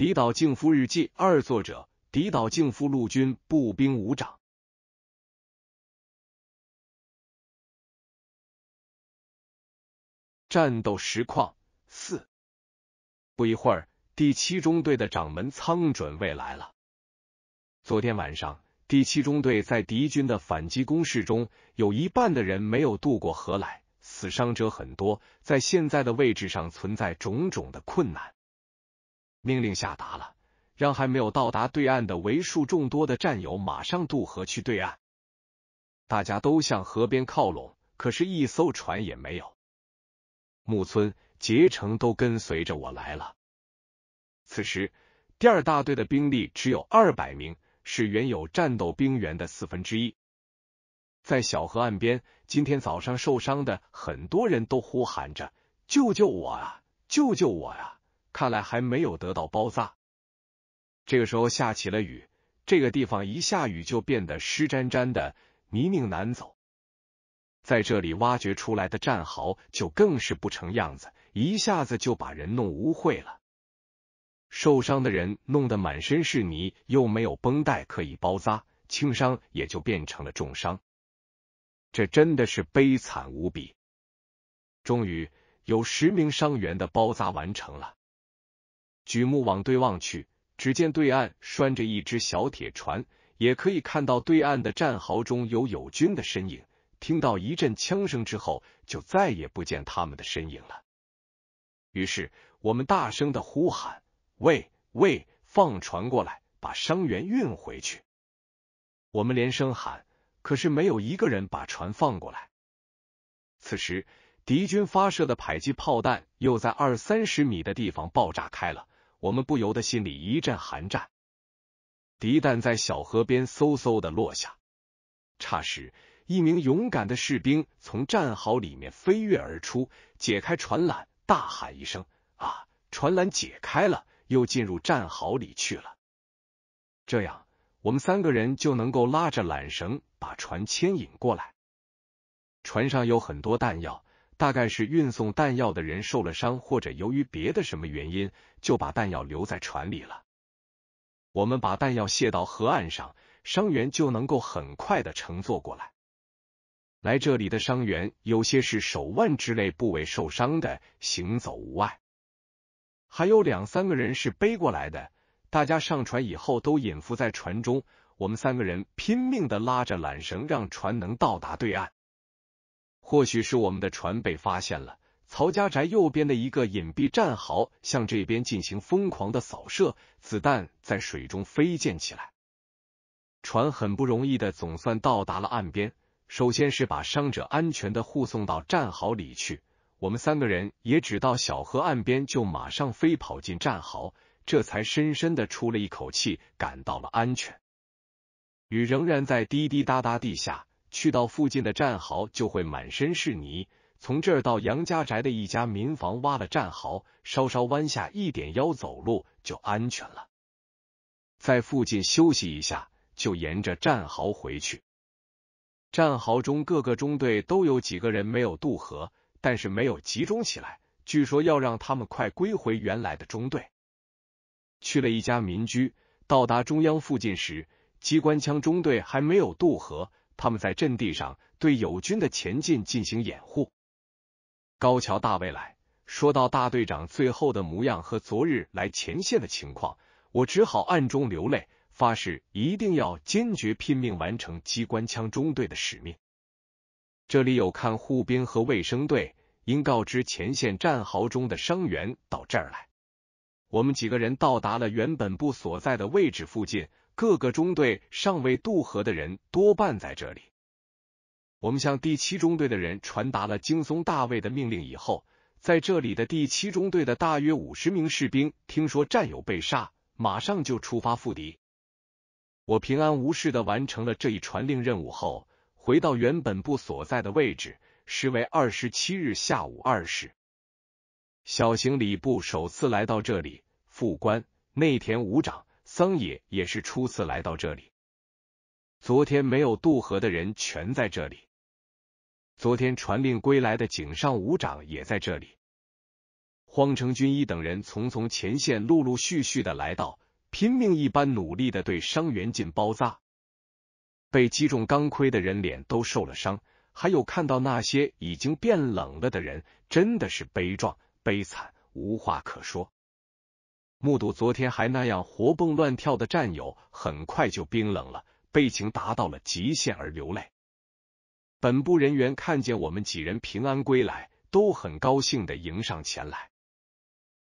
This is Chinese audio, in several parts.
《迪岛静夫日记二》，作者：迪岛静夫，陆军步兵五长。战斗实况四。不一会儿，第七中队的掌门仓准尉来了。昨天晚上，第七中队在敌军的反击攻势中，有一半的人没有渡过河来，死伤者很多，在现在的位置上存在种种的困难。命令下达了，让还没有到达对岸的为数众多的战友马上渡河去对岸。大家都向河边靠拢，可是，一艘船也没有。木村、结城都跟随着我来了。此时，第二大队的兵力只有二百名，是原有战斗兵员的四分之一。在小河岸边，今天早上受伤的很多人都呼喊着：“救救我啊！救救我啊。看来还没有得到包扎。这个时候下起了雨，这个地方一下雨就变得湿沾沾的，泥泞难走。在这里挖掘出来的战壕就更是不成样子，一下子就把人弄污秽了。受伤的人弄得满身是泥，又没有绷带可以包扎，轻伤也就变成了重伤。这真的是悲惨无比。终于有十名伤员的包扎完成了。举目往对望去，只见对岸拴着一只小铁船，也可以看到对岸的战壕中有友军的身影。听到一阵枪声之后，就再也不见他们的身影了。于是我们大声的呼喊：“喂喂，放船过来，把伤员运回去！”我们连声喊，可是没有一个人把船放过来。此时。敌军发射的迫击炮弹又在二三十米的地方爆炸开了，我们不由得心里一阵寒战。敌弹在小河边嗖嗖的落下，霎时，一名勇敢的士兵从战壕里面飞跃而出，解开船缆，大喊一声：“啊！船缆解开了！”又进入战壕里去了。这样，我们三个人就能够拉着缆绳把船牵引过来。船上有很多弹药。大概是运送弹药的人受了伤，或者由于别的什么原因，就把弹药留在船里了。我们把弹药卸到河岸上，伤员就能够很快的乘坐过来。来这里的伤员有些是手腕之类部位受伤的，行走无碍。还有两三个人是背过来的。大家上船以后都隐伏在船中，我们三个人拼命的拉着缆绳，让船能到达对岸。或许是我们的船被发现了。曹家宅右边的一个隐蔽战壕向这边进行疯狂的扫射，子弹在水中飞溅起来。船很不容易的，总算到达了岸边。首先是把伤者安全的护送到战壕里去。我们三个人也只到小河岸边，就马上飞跑进战壕，这才深深的出了一口气，感到了安全。雨仍然在滴滴答答地下。去到附近的战壕就会满身是泥，从这儿到杨家宅的一家民房挖了战壕，稍稍弯下一点腰走路就安全了。在附近休息一下，就沿着战壕回去。战壕中各个中队都有几个人没有渡河，但是没有集中起来，据说要让他们快归回原来的中队。去了一家民居，到达中央附近时，机关枪中队还没有渡河。他们在阵地上对友军的前进进行掩护。高桥大卫来说到大队长最后的模样和昨日来前线的情况，我只好暗中流泪，发誓一定要坚决拼命完成机关枪中队的使命。这里有看护兵和卫生队，应告知前线战壕中的伤员到这儿来。我们几个人到达了原本部所在的位置附近。各个中队尚未渡河的人多半在这里。我们向第七中队的人传达了惊松大卫的命令以后，在这里的第七中队的大约五十名士兵听说战友被杀，马上就出发赴敌。我平安无事的完成了这一传令任务后，回到原本部所在的位置，时为二十七日下午二时。小型礼部首次来到这里，副官内田武长。桑野也是初次来到这里，昨天没有渡河的人全在这里，昨天传令归来的井上武长也在这里，荒城军医等人从从前线陆陆续续的来到，拼命一般努力的对伤员进包扎，被击中钢盔的人脸都受了伤，还有看到那些已经变冷了的人，真的是悲壮悲惨，无话可说。目睹昨天还那样活蹦乱跳的战友，很快就冰冷了，悲情达到了极限而流泪。本部人员看见我们几人平安归来，都很高兴的迎上前来。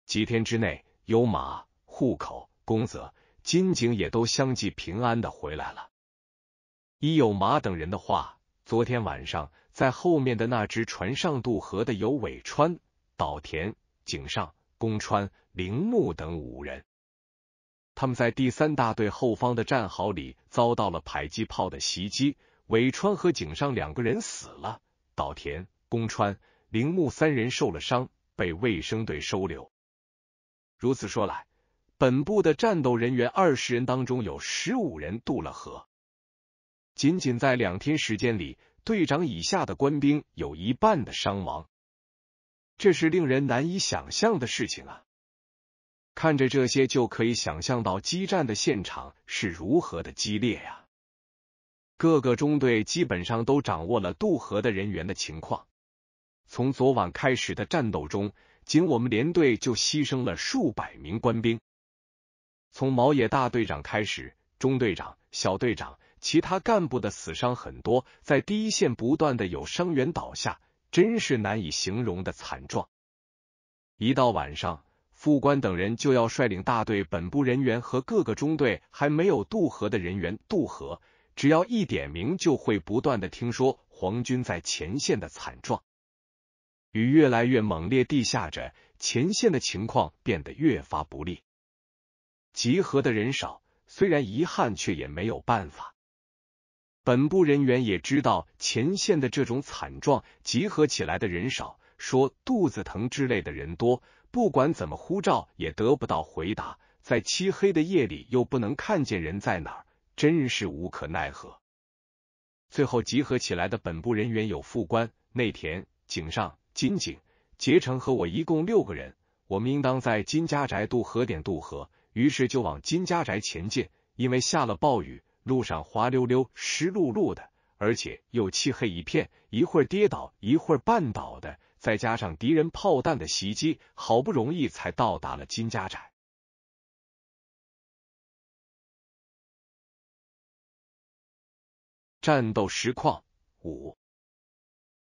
几天之内，有马、户口、公子、金井也都相继平安的回来了。依有马等人的话，昨天晚上在后面的那只船上渡河的有尾川、岛田、井上。宫川、铃木等五人，他们在第三大队后方的战壕里遭到了迫击炮的袭击，尾川和井上两个人死了，岛田、宫川、铃木三人受了伤，被卫生队收留。如此说来，本部的战斗人员二十人当中有十五人渡了河，仅仅在两天时间里，队长以下的官兵有一半的伤亡。这是令人难以想象的事情，啊！看着这些就可以想象到激战的现场是如何的激烈呀！各个中队基本上都掌握了渡河的人员的情况。从昨晚开始的战斗中，仅我们连队就牺牲了数百名官兵。从毛野大队长开始，中队长、小队长、其他干部的死伤很多，在第一线不断的有伤员倒下。真是难以形容的惨状。一到晚上，副官等人就要率领大队本部人员和各个中队还没有渡河的人员渡河。只要一点名，就会不断的听说皇军在前线的惨状。雨越来越猛烈地下着，前线的情况变得越发不利。集合的人少，虽然遗憾，却也没有办法。本部人员也知道前线的这种惨状，集合起来的人少，说肚子疼之类的人多，不管怎么呼召也得不到回答，在漆黑的夜里又不能看见人在哪儿，真是无可奈何。最后集合起来的本部人员有副官内田、井上、金井、结成和我一共六个人，我们应当在金家宅渡河点渡河，于是就往金家宅前进，因为下了暴雨。路上滑溜溜、湿漉漉的，而且又漆黑一片，一会儿跌倒，一会儿绊倒的，再加上敌人炮弹的袭击，好不容易才到达了金家寨。战斗实况五，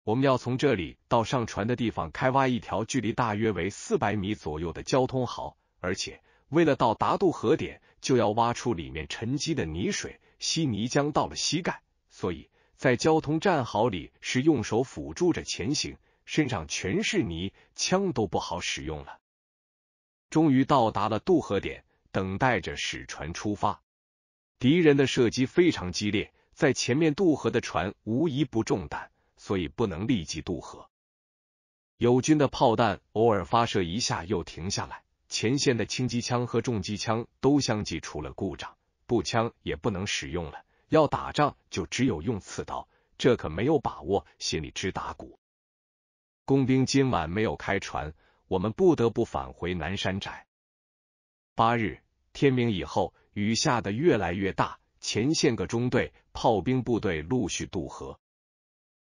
我们要从这里到上船的地方开挖一条距离大约为四百米左右的交通壕，而且为了到达渡河点，就要挖出里面沉积的泥水。稀泥浆到了膝盖，所以在交通战壕里是用手辅助着前行，身上全是泥，枪都不好使用了。终于到达了渡河点，等待着使船出发。敌人的射击非常激烈，在前面渡河的船无一不中弹，所以不能立即渡河。友军的炮弹偶尔发射一下又停下来，前线的轻机枪和重机枪都相继出了故障。步枪也不能使用了，要打仗就只有用刺刀，这可没有把握，心里直打鼓。工兵今晚没有开船，我们不得不返回南山寨。八日天明以后，雨下得越来越大，前线各中队、炮兵部队陆续渡河，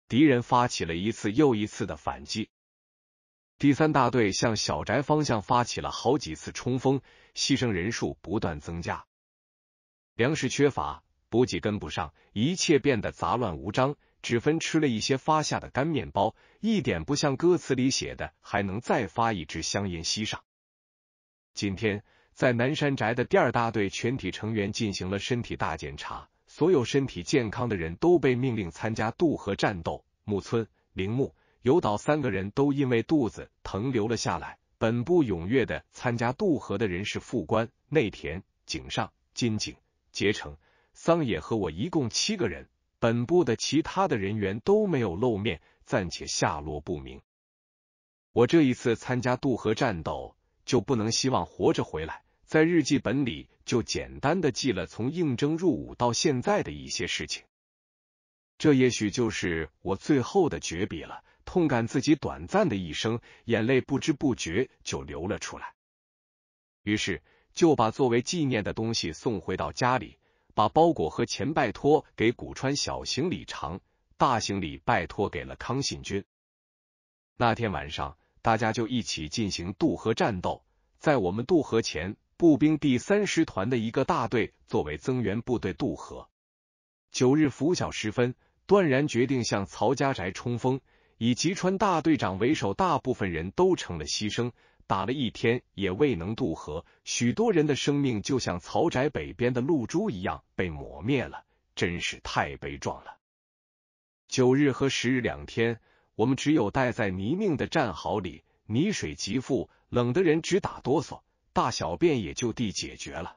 敌人发起了一次又一次的反击。第三大队向小宅方向发起了好几次冲锋，牺牲人数不断增加。粮食缺乏，补给跟不上，一切变得杂乱无章。只分吃了一些发下的干面包，一点不像歌词里写的，还能再发一支香烟吸上。今天在南山宅的第二大队全体成员进行了身体大检查，所有身体健康的人都被命令参加渡河战斗。木村、铃木、有岛三个人都因为肚子疼留了下来。本部踊跃的参加渡河的人是副官内田、井上、金井。结成桑野和我一共七个人，本部的其他的人员都没有露面，暂且下落不明。我这一次参加渡河战斗，就不能希望活着回来。在日记本里就简单的记了从应征入伍到现在的一些事情，这也许就是我最后的绝笔了。痛感自己短暂的一生，眼泪不知不觉就流了出来，于是。就把作为纪念的东西送回到家里，把包裹和钱拜托给古川小行李长，大行李拜托给了康信军。那天晚上，大家就一起进行渡河战斗。在我们渡河前，步兵第三师团的一个大队作为增援部队渡河。九日拂晓时分，断然决定向曹家宅冲锋，以吉川大队长为首，大部分人都成了牺牲。打了一天也未能渡河，许多人的生命就像曹宅北边的露珠一样被抹灭了，真是太悲壮了。九日和十日两天，我们只有待在泥泞的战壕里，泥水极富，冷的人直打哆嗦，大小便也就地解决了。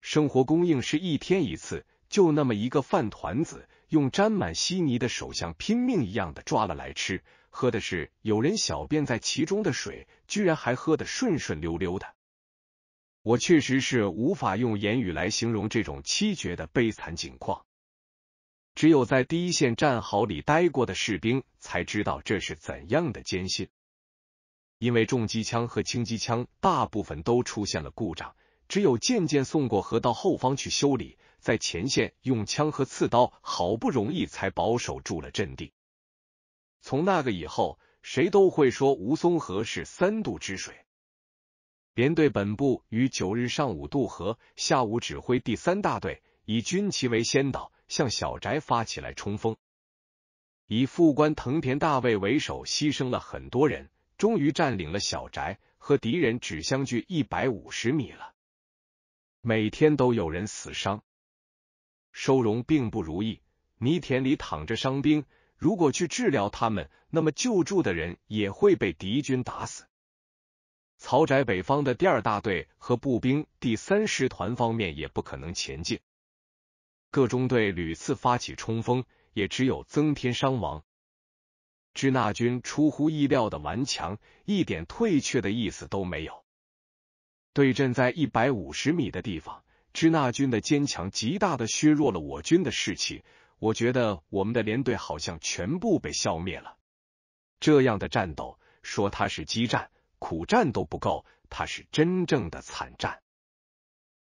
生活供应是一天一次，就那么一个饭团子，用沾满稀泥的手像拼命一样的抓了来吃。喝的是有人小便在其中的水，居然还喝得顺顺溜溜的。我确实是无法用言语来形容这种七绝的悲惨景况，只有在第一线战壕里待过的士兵才知道这是怎样的艰辛。因为重机枪和轻机枪大部分都出现了故障，只有渐渐送过河到后方去修理，在前线用枪和刺刀好不容易才保守住了阵地。从那个以后，谁都会说吴淞河是三渡之水。连队本部于九日上午渡河，下午指挥第三大队以军旗为先导，向小宅发起来冲锋。以副官藤田大尉为首，牺牲了很多人，终于占领了小宅，和敌人只相距一百五十米了。每天都有人死伤，收容并不如意，泥田里躺着伤兵。如果去治疗他们，那么救助的人也会被敌军打死。曹宅北方的第二大队和步兵第三师团方面也不可能前进。各中队屡次发起冲锋，也只有增添伤亡。支那军出乎意料的顽强，一点退却的意思都没有。对阵在一百五十米的地方，支那军的坚强极大的削弱了我军的士气。我觉得我们的连队好像全部被消灭了。这样的战斗，说它是激战、苦战都不够，它是真正的惨战。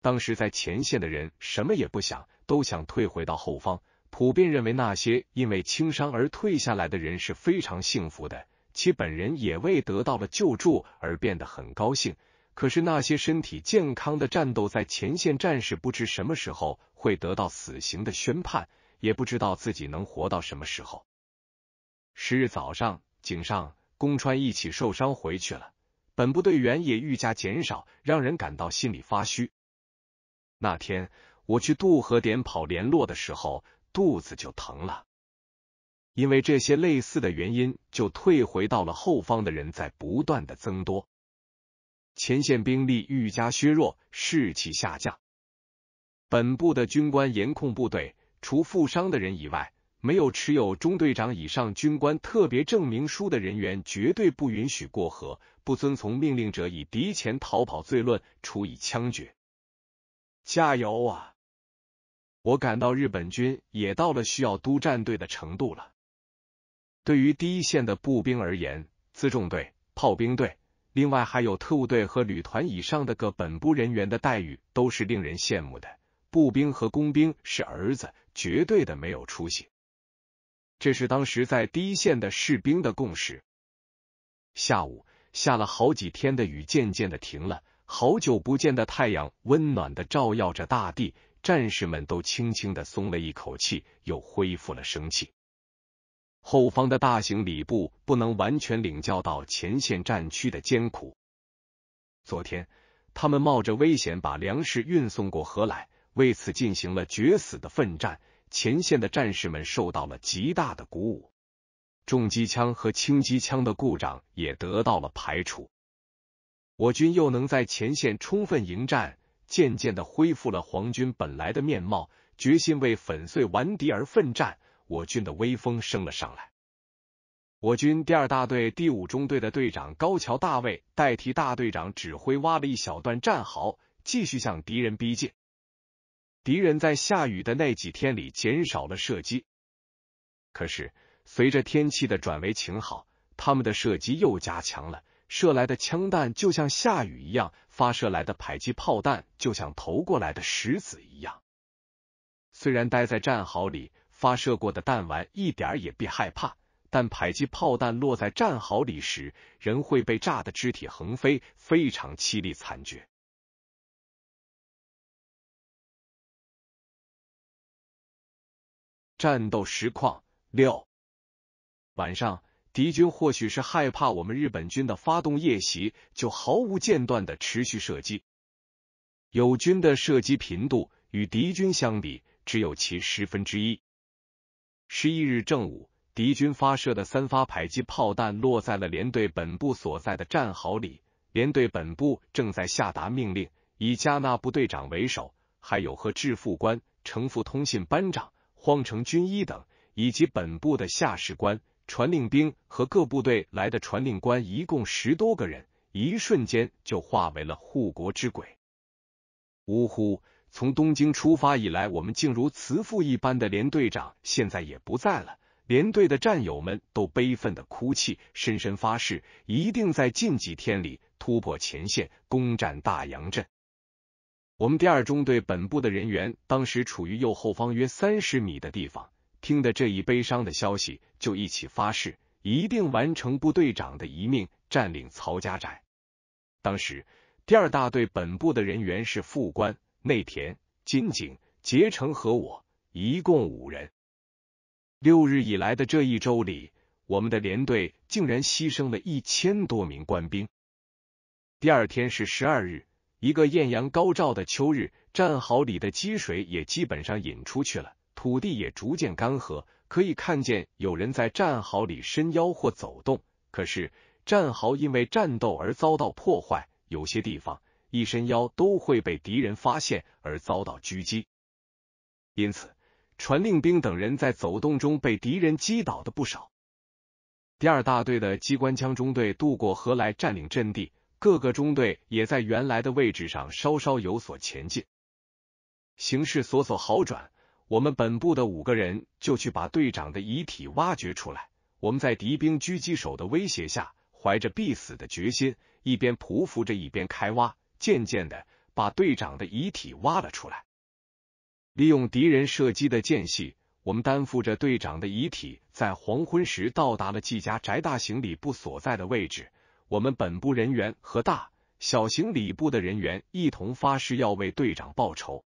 当时在前线的人什么也不想，都想退回到后方。普遍认为那些因为轻伤而退下来的人是非常幸福的，其本人也为得到了救助而变得很高兴。可是那些身体健康的战斗在前线战士不知什么时候会得到死刑的宣判。也不知道自己能活到什么时候。十日早上，井上、宫川一起受伤回去了，本部队员也愈加减少，让人感到心里发虚。那天我去渡河点跑联络的时候，肚子就疼了，因为这些类似的原因，就退回到了后方的人在不断的增多，前线兵力愈加削弱，士气下降，本部的军官严控部队。除负伤的人以外，没有持有中队长以上军官特别证明书的人员，绝对不允许过河。不遵从命令者，以敌前逃跑罪论，处以枪决。加油！啊！我感到日本军也到了需要督战队的程度了。对于第一线的步兵而言，辎重队、炮兵队，另外还有特务队和旅团以上的各本部人员的待遇，都是令人羡慕的。步兵和工兵是儿子。绝对的没有出息，这是当时在第一线的士兵的共识。下午下了好几天的雨，渐渐的停了。好久不见的太阳，温暖的照耀着大地。战士们都轻轻的松了一口气，又恢复了生气。后方的大型礼部不能完全领教到前线战区的艰苦。昨天，他们冒着危险把粮食运送过河来，为此进行了决死的奋战。前线的战士们受到了极大的鼓舞，重机枪和轻机枪的故障也得到了排除。我军又能在前线充分迎战，渐渐的恢复了皇军本来的面貌，决心为粉碎顽敌而奋战。我军的威风升了上来。我军第二大队第五中队的队长高桥大卫代替大队长指挥，挖了一小段战壕，继续向敌人逼近。敌人在下雨的那几天里减少了射击，可是随着天气的转为晴好，他们的射击又加强了。射来的枪弹就像下雨一样，发射来的迫击炮弹就像投过来的石子一样。虽然待在战壕里，发射过的弹丸一点也别害怕，但迫击炮弹落在战壕里时，人会被炸得肢体横飞，非常凄厉惨绝。战斗实况六晚上，敌军或许是害怕我们日本军的发动夜袭，就毫无间断的持续射击。友军的射击频度与敌军相比，只有其十分之一。十一日正午，敌军发射的三发迫击炮弹落在了连队本部所在的战壕里。连队本部正在下达命令，以加纳部队长为首，还有和致副官、城副通信班长。荒城军医等，以及本部的下士官、传令兵和各部队来的传令官，一共十多个人，一瞬间就化为了护国之鬼。呜呼！从东京出发以来，我们竟如慈父一般的连队长，现在也不在了。连队的战友们都悲愤的哭泣，深深发誓，一定在近几天里突破前线，攻占大洋镇。我们第二中队本部的人员当时处于右后方约三十米的地方，听得这一悲伤的消息，就一起发誓，一定完成部队长的遗命，占领曹家宅。当时第二大队本部的人员是副官内田、金井、结成和我，一共五人。六日以来的这一周里，我们的连队竟然牺牲了一千多名官兵。第二天是十二日。一个艳阳高照的秋日，战壕里的积水也基本上引出去了，土地也逐渐干涸，可以看见有人在战壕里伸腰或走动。可是战壕因为战斗而遭到破坏，有些地方一伸腰都会被敌人发现而遭到狙击，因此传令兵等人在走动中被敌人击倒的不少。第二大队的机关枪中队渡过河来占领阵地。各个中队也在原来的位置上稍稍有所前进，形势所所好转。我们本部的五个人就去把队长的遗体挖掘出来。我们在敌兵狙击手的威胁下，怀着必死的决心，一边匍匐着一边开挖，渐渐的把队长的遗体挖了出来。利用敌人射击的间隙，我们担负着队长的遗体，在黄昏时到达了季家宅大行李部所在的位置。我们本部人员和大小行李部的人员一同发誓要为队长报仇。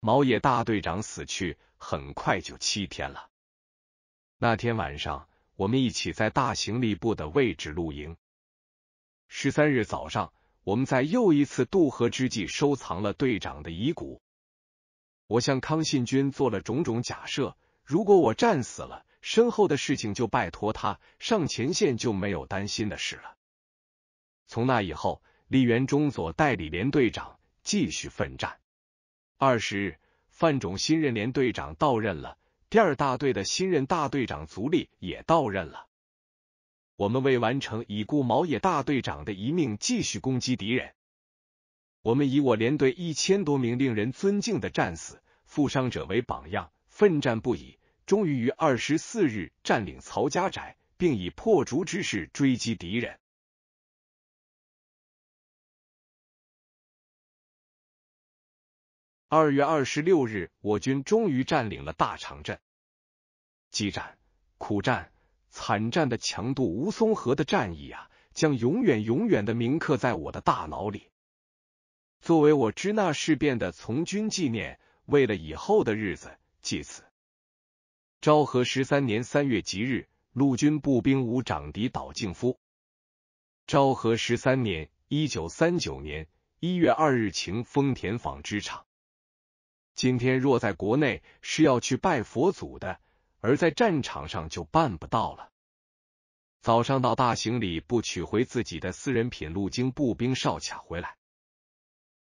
毛野大队长死去，很快就七天了。那天晚上，我们一起在大行李部的位置露营。十三日早上，我们在又一次渡河之际，收藏了队长的遗骨。我向康信军做了种种假设，如果我战死了。身后的事情就拜托他，上前线就没有担心的事了。从那以后，李元中佐代理连队长继续奋战。二十日，范种新任连队长到任了，第二大队的新任大队长足利也到任了。我们为完成已故毛野大队长的遗命，继续攻击敌人。我们以我连队一千多名令人尊敬的战死、负伤者为榜样，奋战不已。终于于二十四日占领曹家宅，并以破竹之势追击敌人。二月二十六日，我军终于占领了大场镇。激战、苦战、惨战的强度，吴淞河的战役啊，将永远、永远的铭刻在我的大脑里。作为我支那事变的从军纪念，为了以后的日子，借此。昭和十三年三月吉日，陆军步兵五长笛岛静夫。昭和十三年，一九三九年一月二日晴，丰田纺织厂。今天若在国内是要去拜佛祖的，而在战场上就办不到了。早上到大行李部取回自己的私人品路经步兵哨卡回来。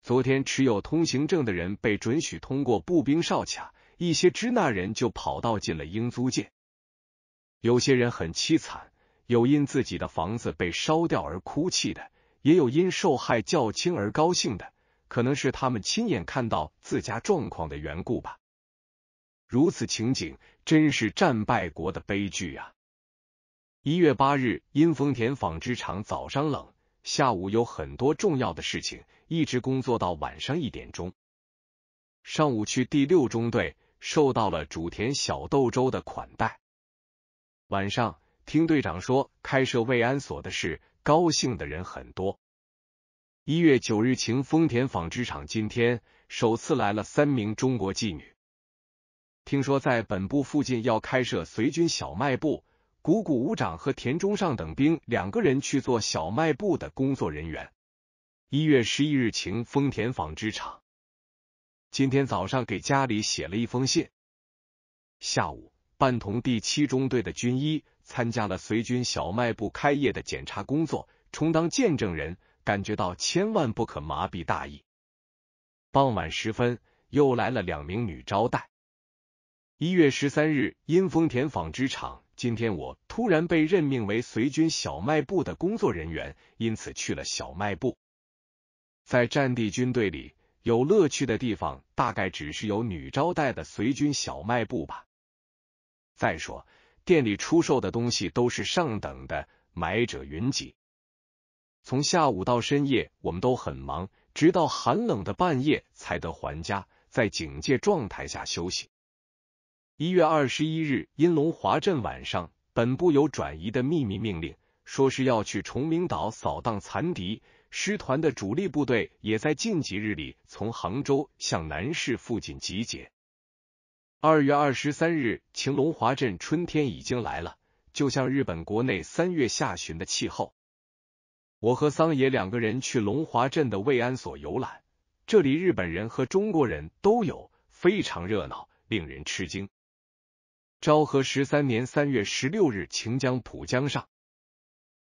昨天持有通行证的人被准许通过步兵哨卡。一些支那人就跑到进了英租界，有些人很凄惨，有因自己的房子被烧掉而哭泣的，也有因受害较轻而高兴的，可能是他们亲眼看到自家状况的缘故吧。如此情景，真是战败国的悲剧啊！一月八日，因丰田纺织厂早上冷，下午有很多重要的事情，一直工作到晚上一点钟。上午去第六中队。受到了主田小豆粥的款待。晚上听队长说开设慰安所的事，高兴的人很多。一月九日晴，丰田纺织厂今天首次来了三名中国妓女。听说在本部附近要开设随军小卖部，谷谷武长和田中上等兵两个人去做小卖部的工作人员。一月十一日晴，丰田纺织厂。今天早上给家里写了一封信，下午半同第七中队的军医参加了随军小卖部开业的检查工作，充当见证人，感觉到千万不可麻痹大意。傍晚时分，又来了两名女招待。一月十三日，因丰田纺织厂，今天我突然被任命为随军小卖部的工作人员，因此去了小卖部，在战地军队里。有乐趣的地方大概只是有女招待的随军小卖部吧。再说店里出售的东西都是上等的，买者云集。从下午到深夜，我们都很忙，直到寒冷的半夜才得还家，在警戒状态下休息。一月二十一日，阴龙华镇晚上，本部有转移的秘密命令，说是要去崇明岛扫荡残敌。师团的主力部队也在近几日里从杭州向南市附近集结。二月二十三日，晴，龙华镇春天已经来了，就像日本国内三月下旬的气候。我和桑野两个人去龙华镇的慰安所游览，这里日本人和中国人都有，非常热闹，令人吃惊。昭和十三年三月十六日，晴，江浦江上，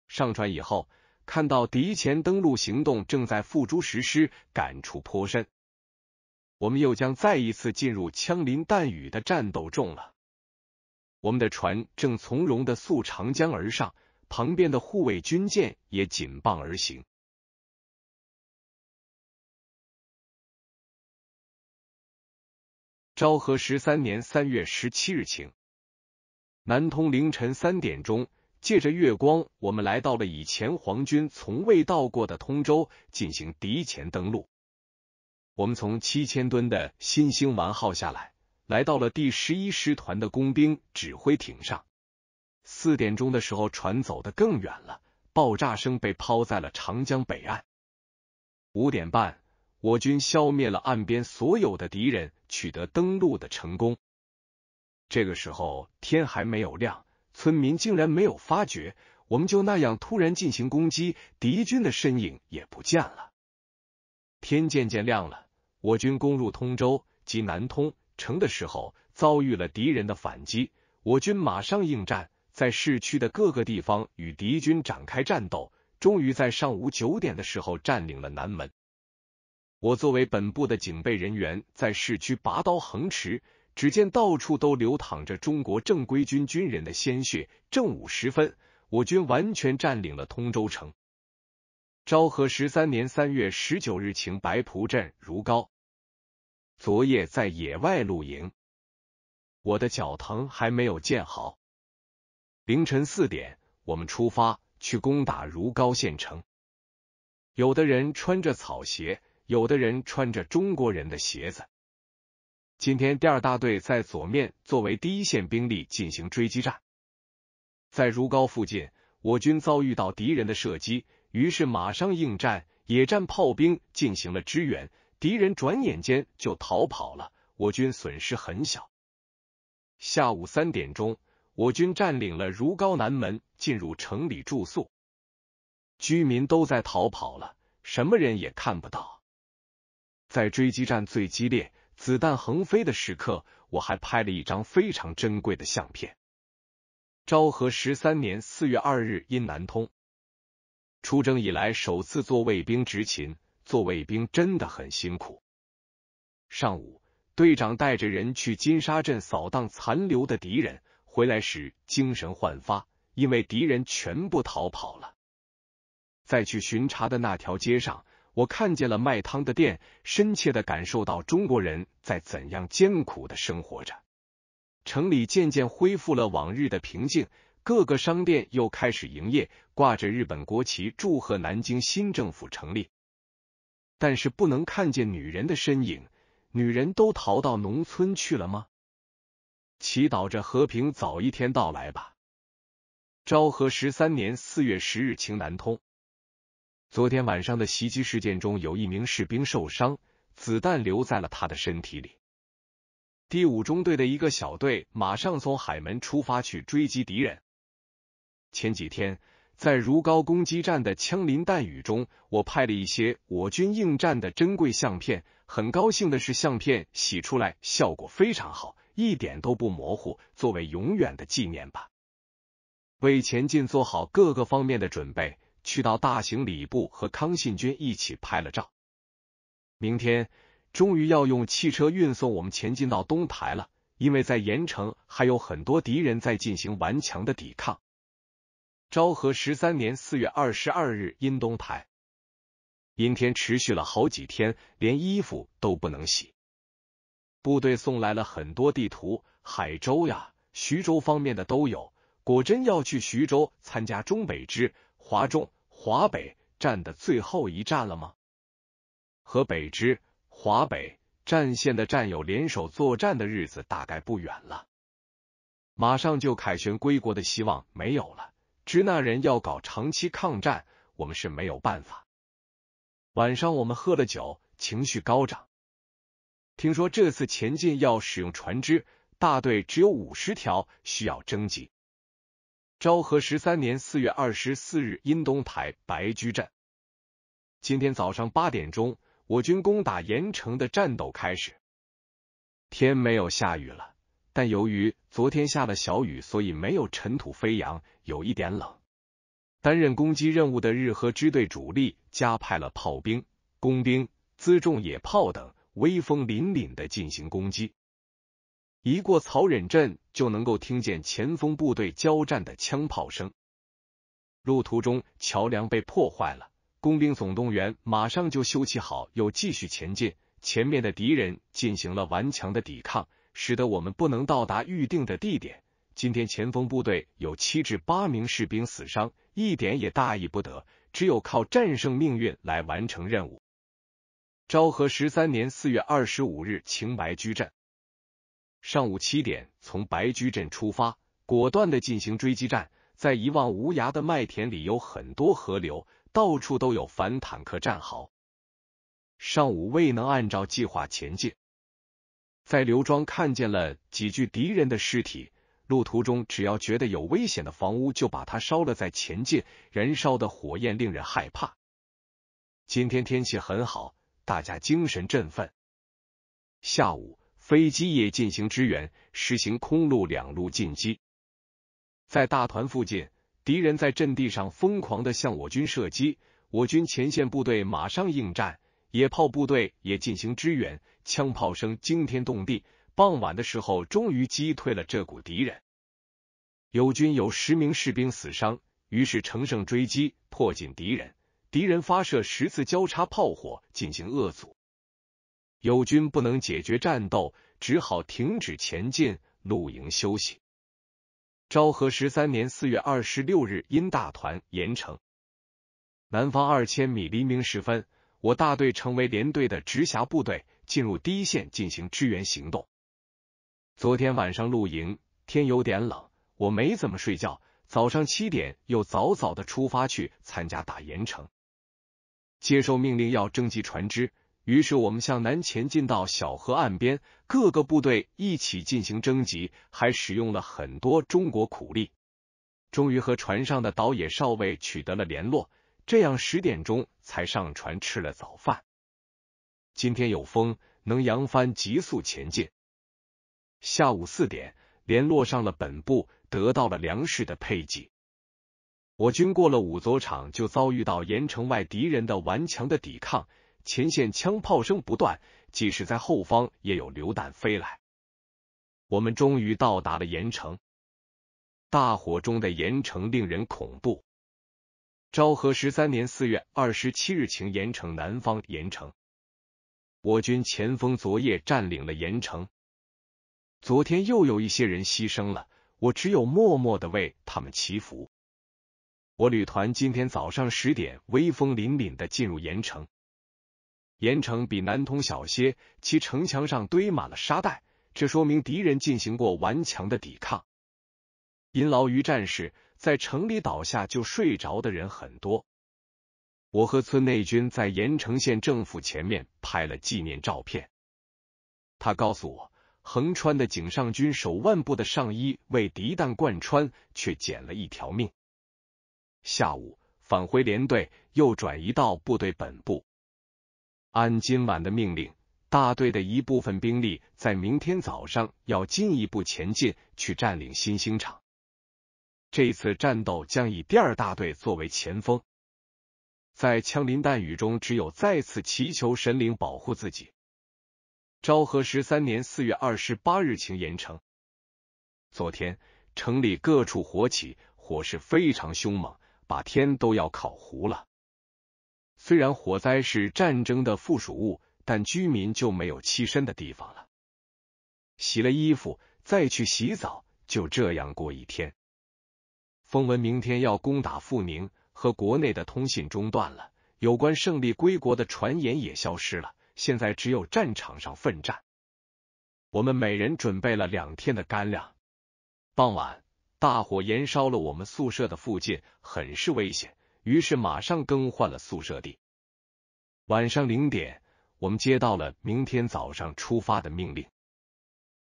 上船以后。看到敌前登陆行动正在付诸实施，感触颇深。我们又将再一次进入枪林弹雨的战斗中了。我们的船正从容的溯长江而上，旁边的护卫军舰也紧傍而行。昭和十三年三月十七日晴，南通凌晨三点钟。借着月光，我们来到了以前皇军从未到过的通州，进行敌前登陆。我们从七千吨的新兴丸号下来，来到了第十一师团的工兵指挥艇上。四点钟的时候，船走得更远了，爆炸声被抛在了长江北岸。五点半，我军消灭了岸边所有的敌人，取得登陆的成功。这个时候，天还没有亮。村民竟然没有发觉，我们就那样突然进行攻击，敌军的身影也不见了。天渐渐亮了，我军攻入通州及南通城的时候，遭遇了敌人的反击，我军马上应战，在市区的各个地方与敌军展开战斗，终于在上午九点的时候占领了南门。我作为本部的警备人员，在市区拔刀横持。只见到处都流淌着中国正规军军人的鲜血。正午时分，我军完全占领了通州城。昭和十三年三月十九日晴，白蒲镇如皋。昨夜在野外露营，我的脚疼还没有见好。凌晨四点，我们出发去攻打如皋县城。有的人穿着草鞋，有的人穿着中国人的鞋子。今天第二大队在左面作为第一线兵力进行追击战，在如皋附近，我军遭遇到敌人的射击，于是马上应战，野战炮兵进行了支援，敌人转眼间就逃跑了，我军损失很小。下午三点钟，我军占领了如皋南门，进入城里住宿，居民都在逃跑了，什么人也看不到，在追击战最激烈。子弹横飞的时刻，我还拍了一张非常珍贵的相片。昭和十三年四月二日，因南通出征以来首次做卫兵执勤，做卫兵真的很辛苦。上午，队长带着人去金沙镇扫荡残留的敌人，回来时精神焕发，因为敌人全部逃跑了。在去巡查的那条街上。我看见了卖汤的店，深切的感受到中国人在怎样艰苦的生活着。城里渐渐恢复了往日的平静，各个商店又开始营业，挂着日本国旗，祝贺南京新政府成立。但是不能看见女人的身影，女人都逃到农村去了吗？祈祷着和平早一天到来吧。昭和十三年四月十日晴，南通。昨天晚上的袭击事件中，有一名士兵受伤，子弹留在了他的身体里。第五中队的一个小队马上从海门出发去追击敌人。前几天，在如皋攻击战的枪林弹雨中，我拍了一些我军应战的珍贵相片。很高兴的是，相片洗出来效果非常好，一点都不模糊。作为永远的纪念吧，为前进做好各个方面的准备。去到大行礼部和康信军一起拍了照，明天终于要用汽车运送我们前进到东台了，因为在盐城还有很多敌人在进行顽强的抵抗。昭和十三年四月二十二日，阴东台，阴天持续了好几天，连衣服都不能洗。部队送来了很多地图，海州呀、徐州方面的都有。果真要去徐州参加中北支、华中。华北战的最后一战了吗？和北支华北战线的战友联手作战的日子大概不远了，马上就凯旋归国的希望没有了。支那人要搞长期抗战，我们是没有办法。晚上我们喝了酒，情绪高涨。听说这次前进要使用船只，大队只有五十条，需要征集。昭和十三年四月二十四日，阴东台白驹镇。今天早上八点钟，我军攻打盐城的战斗开始。天没有下雨了，但由于昨天下了小雨，所以没有尘土飞扬，有一点冷。担任攻击任务的日和支队主力加派了炮兵、工兵、辎重野炮等，威风凛凛的进行攻击。一过曹忍镇，就能够听见前锋部队交战的枪炮声。路途中桥梁被破坏了，工兵总动员马上就修息好，又继续前进。前面的敌人进行了顽强的抵抗，使得我们不能到达预定的地点。今天前锋部队有七至八名士兵死伤，一点也大意不得。只有靠战胜命运来完成任务。昭和十三年四月二十五日，晴白居镇。上午七点从白驹镇出发，果断的进行追击战。在一望无涯的麦田里，有很多河流，到处都有反坦克战壕。上午未能按照计划前进，在刘庄看见了几具敌人的尸体。路途中，只要觉得有危险的房屋，就把它烧了，再前进。燃烧的火焰令人害怕。今天天气很好，大家精神振奋。下午。飞机也进行支援，实行空陆两路进击。在大团附近，敌人在阵地上疯狂的向我军射击，我军前线部队马上应战，野炮部队也进行支援，枪炮声惊天动地。傍晚的时候，终于击退了这股敌人。友军有十名士兵死伤，于是乘胜追击，迫近敌人。敌人发射十次交叉炮火进行恶阻。友军不能解决战斗，只好停止前进，露营休息。昭和十三年四月二十六日，因大团盐城南方二千米，黎明时分，我大队成为连队的直辖部队，进入第一线进行支援行动。昨天晚上露营，天有点冷，我没怎么睡觉。早上七点又早早的出发去参加打盐城，接受命令要征集船只。于是我们向南前进到小河岸边，各个部队一起进行征集，还使用了很多中国苦力。终于和船上的岛野少尉取得了联络，这样十点钟才上船吃了早饭。今天有风，能扬帆急速前进。下午四点联络上了本部，得到了粮食的配给。我军过了五座场，就遭遇到盐城外敌人的顽强的抵抗。前线枪炮声不断，即使在后方也有榴弹飞来。我们终于到达了盐城。大火中的盐城令人恐怖。昭和十三年四月二十七日晴，盐城南方，盐城。我军前锋昨夜占领了盐城。昨天又有一些人牺牲了，我只有默默的为他们祈福。我旅团今天早上十点威风凛凛的进入盐城。盐城比南通小些，其城墙上堆满了沙袋，这说明敌人进行过顽强的抵抗。因劳于战士在城里倒下就睡着的人很多。我和村内军在盐城县政府前面拍了纪念照片。他告诉我，横穿的井上军手腕部的上衣为敌弹贯穿，却捡了一条命。下午返回连队，又转移到部队本部。按今晚的命令，大队的一部分兵力在明天早上要进一步前进去占领新兴厂。这次战斗将以第二大队作为前锋，在枪林弹雨中，只有再次祈求神灵保护自己。昭和十三年四月二十八日晴，盐城。昨天城里各处火起，火势非常凶猛，把天都要烤糊了。虽然火灾是战争的附属物，但居民就没有栖身的地方了。洗了衣服再去洗澡，就这样过一天。风文明天要攻打富宁，和国内的通信中断了，有关胜利归国的传言也消失了。现在只有战场上奋战。我们每人准备了两天的干粮。傍晚，大火燃烧了我们宿舍的附近，很是危险。于是马上更换了宿舍地。晚上零点，我们接到了明天早上出发的命令。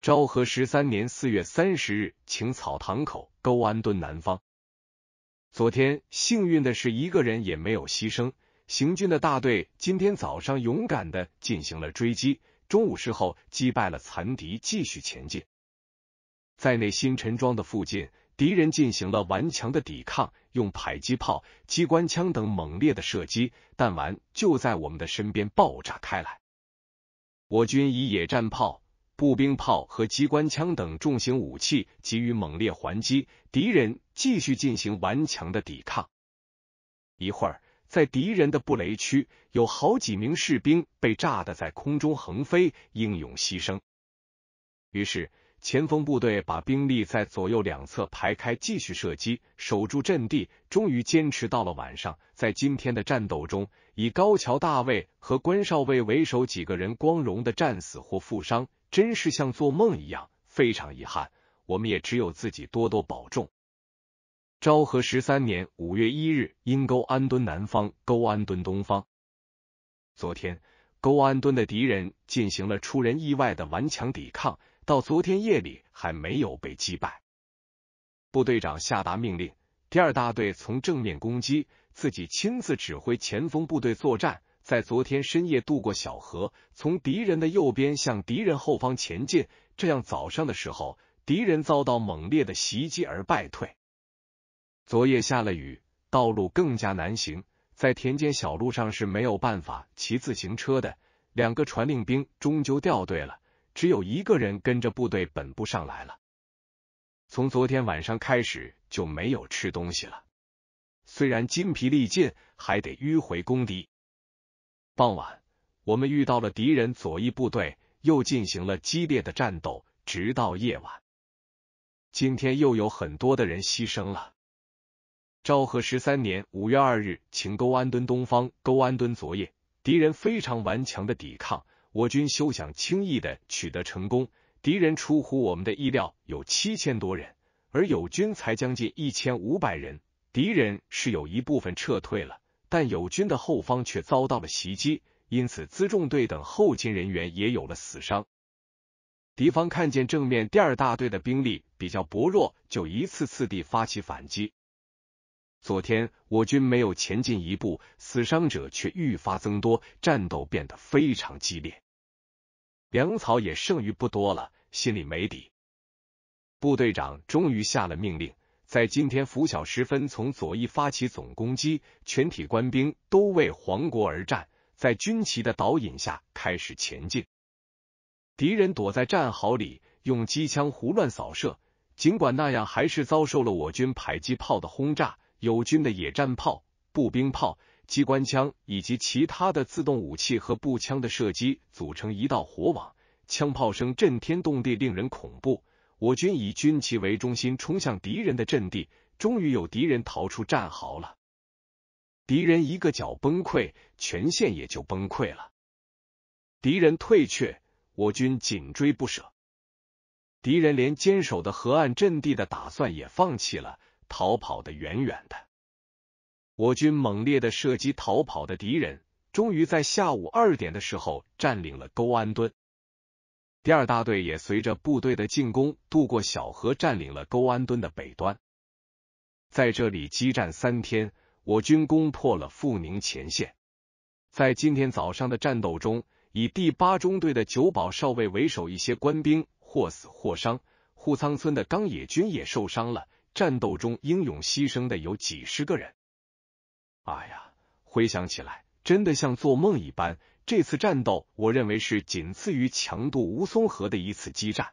昭和十三年四月三十日，请草堂口沟安蹲南方。昨天幸运的是，一个人也没有牺牲。行军的大队今天早上勇敢的进行了追击，中午时候击败了残敌，继续前进。在内新陈庄的附近。敌人进行了顽强的抵抗，用迫击炮、机关枪等猛烈的射击，弹丸就在我们的身边爆炸开来。我军以野战炮、步兵炮和机关枪等重型武器给予猛烈还击，敌人继续进行顽强的抵抗。一会儿，在敌人的布雷区，有好几名士兵被炸得在空中横飞，英勇牺牲。于是。前锋部队把兵力在左右两侧排开，继续射击，守住阵地。终于坚持到了晚上。在今天的战斗中，以高桥大卫和关少尉为首几个人光荣的战死或负伤，真是像做梦一样，非常遗憾。我们也只有自己多多保重。昭和十三年五月一日，沟安敦南方，沟安敦东方。昨天，沟安敦的敌人进行了出人意外的顽强抵抗。到昨天夜里还没有被击败，部队长下达命令：第二大队从正面攻击，自己亲自指挥前锋部队作战。在昨天深夜渡过小河，从敌人的右边向敌人后方前进。这样早上的时候，敌人遭到猛烈的袭击而败退。昨夜下了雨，道路更加难行，在田间小路上是没有办法骑自行车的。两个传令兵终究掉队了。只有一个人跟着部队本部上来了，从昨天晚上开始就没有吃东西了，虽然筋疲力尽，还得迂回攻敌。傍晚，我们遇到了敌人左翼部队，又进行了激烈的战斗，直到夜晚。今天又有很多的人牺牲了。昭和十三年五月二日，晴沟安敦东方沟安敦昨夜敌人非常顽强的抵抗。我军休想轻易的取得成功。敌人出乎我们的意料，有七千多人，而友军才将近一千五百人。敌人是有一部分撤退了，但友军的后方却遭到了袭击，因此辎重队等后勤人员也有了死伤。敌方看见正面第二大队的兵力比较薄弱，就一次次地发起反击。昨天我军没有前进一步，死伤者却愈发增多，战斗变得非常激烈。粮草也剩余不多了，心里没底。部队长终于下了命令，在今天拂晓时分从左翼发起总攻击，全体官兵都为皇国而战，在军旗的导引下开始前进。敌人躲在战壕里，用机枪胡乱扫射，尽管那样，还是遭受了我军迫击炮的轰炸，友军的野战炮、步兵炮。机关枪以及其他的自动武器和步枪的射击组成一道火网，枪炮声震天动地，令人恐怖。我军以军旗为中心冲向敌人的阵地，终于有敌人逃出战壕了。敌人一个脚崩溃，全线也就崩溃了。敌人退却，我军紧追不舍。敌人连坚守的河岸阵地的打算也放弃了，逃跑的远远的。我军猛烈的射击，逃跑的敌人终于在下午二点的时候占领了沟安墩。第二大队也随着部队的进攻，渡过小河，占领了沟安墩的北端。在这里激战三天，我军攻破了阜宁前线。在今天早上的战斗中，以第八中队的九保少尉为首，一些官兵或死或伤。护仓村的冈野军也受伤了。战斗中英勇牺牲的有几十个人。哎呀，回想起来，真的像做梦一般。这次战斗，我认为是仅次于强渡吴松河的一次激战。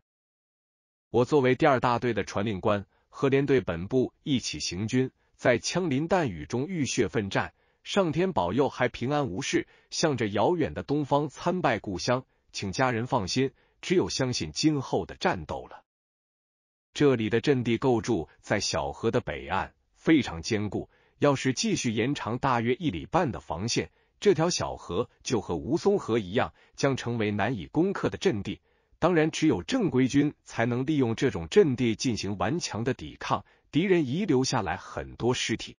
我作为第二大队的传令官，和连队本部一起行军，在枪林弹雨中浴血奋战。上天保佑，还平安无事。向着遥远的东方参拜故乡，请家人放心。只有相信今后的战斗了。这里的阵地构筑在小河的北岸，非常坚固。要是继续延长大约一里半的防线，这条小河就和吴淞河一样，将成为难以攻克的阵地。当然，只有正规军才能利用这种阵地进行顽强的抵抗。敌人遗留下来很多尸体，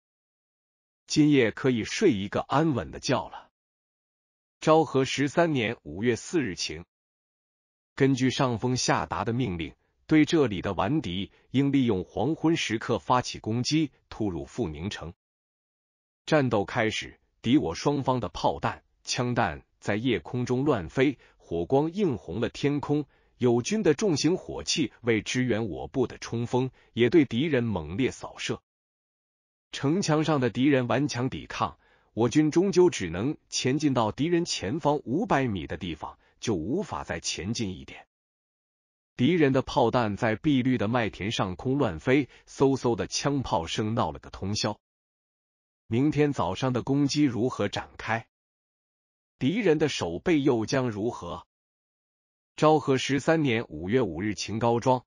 今夜可以睡一个安稳的觉了。昭和十三年五月四日晴。根据上峰下达的命令，对这里的顽敌，应利用黄昏时刻发起攻击，突入富宁城。战斗开始，敌我双方的炮弹、枪弹在夜空中乱飞，火光映红了天空。友军的重型火器为支援我部的冲锋，也对敌人猛烈扫射。城墙上的敌人顽强抵抗，我军终究只能前进到敌人前方五百米的地方，就无法再前进一点。敌人的炮弹在碧绿的麦田上空乱飞，嗖嗖的枪炮声闹了个通宵。明天早上的攻击如何展开？敌人的守备又将如何？昭和十三年五月五日晴高庄。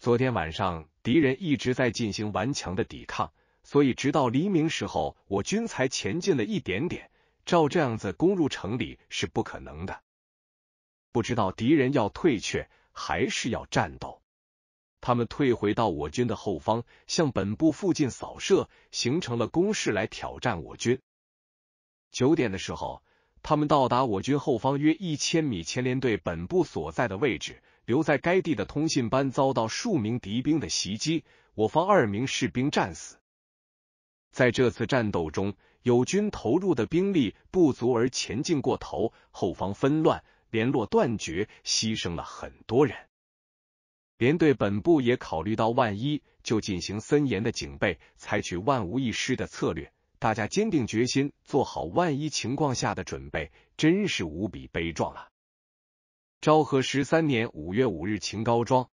昨天晚上敌人一直在进行顽强的抵抗，所以直到黎明时候，我军才前进了一点点。照这样子攻入城里是不可能的。不知道敌人要退却还是要战斗。他们退回到我军的后方，向本部附近扫射，形成了攻势来挑战我军。九点的时候，他们到达我军后方约一千米，前联队本部所在的位置。留在该地的通信班遭到数名敌兵的袭击，我方二名士兵战死。在这次战斗中，友军投入的兵力不足，而前进过头，后方纷乱，联络断绝，牺牲了很多人。连队本部也考虑到万一，就进行森严的警备，采取万无一失的策略。大家坚定决心，做好万一情况下的准备，真是无比悲壮啊！昭和十三年五月五日晴，高庄。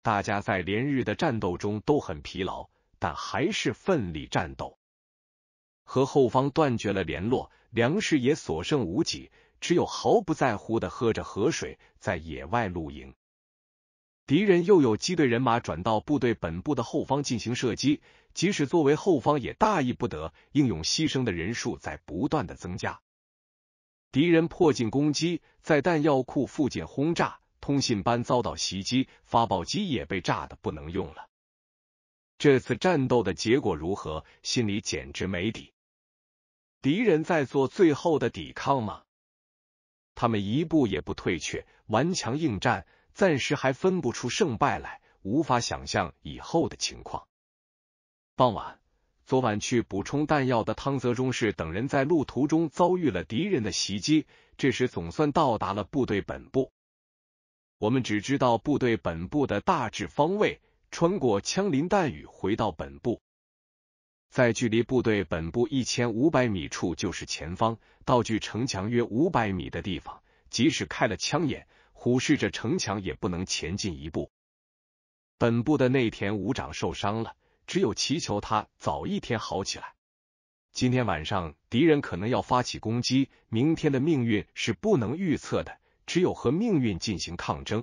大家在连日的战斗中都很疲劳，但还是奋力战斗。和后方断绝了联络，粮食也所剩无几，只有毫不在乎的喝着河水，在野外露营。敌人又有机队人马转到部队本部的后方进行射击，即使作为后方也大意不得，英勇牺牲的人数在不断的增加。敌人迫近攻击，在弹药库附近轰炸，通信班遭到袭击，发报机也被炸的不能用了。这次战斗的结果如何？心里简直没底。敌人在做最后的抵抗吗？他们一步也不退却，顽强应战。暂时还分不出胜败来，无法想象以后的情况。傍晚，昨晚去补充弹药的汤泽中士等人在路途中遭遇了敌人的袭击，这时总算到达了部队本部。我们只知道部队本部的大致方位，穿过枪林弹雨回到本部，在距离部队本部一千五百米处就是前方，到距城墙约五百米的地方，即使开了枪眼。虎视着城墙，也不能前进一步。本部的内田武长受伤了，只有祈求他早一天好起来。今天晚上敌人可能要发起攻击，明天的命运是不能预测的，只有和命运进行抗争。